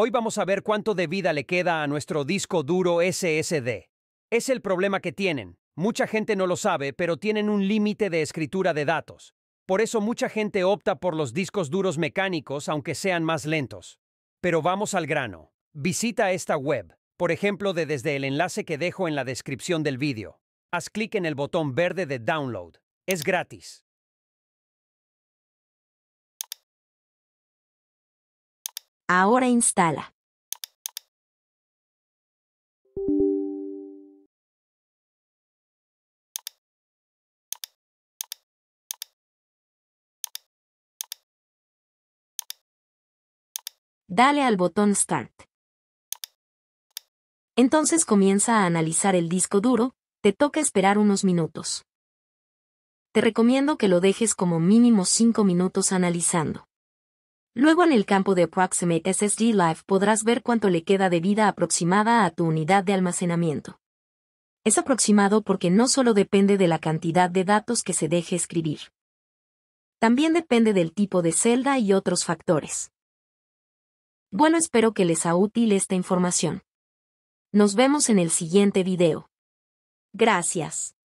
Hoy vamos a ver cuánto de vida le queda a nuestro disco duro SSD. Es el problema que tienen. Mucha gente no lo sabe, pero tienen un límite de escritura de datos. Por eso mucha gente opta por los discos duros mecánicos, aunque sean más lentos. Pero vamos al grano. Visita esta web, por ejemplo, de desde el enlace que dejo en la descripción del vídeo. Haz clic en el botón verde de Download. Es gratis. Ahora instala. Dale al botón Start. Entonces comienza a analizar el disco duro, te toca esperar unos minutos. Te recomiendo que lo dejes como mínimo 5 minutos analizando. Luego en el campo de Approximate SSD Life podrás ver cuánto le queda de vida aproximada a tu unidad de almacenamiento. Es aproximado porque no solo depende de la cantidad de datos que se deje escribir. También depende del tipo de celda y otros factores. Bueno, espero que les sea útil esta información. Nos vemos en el siguiente video. Gracias.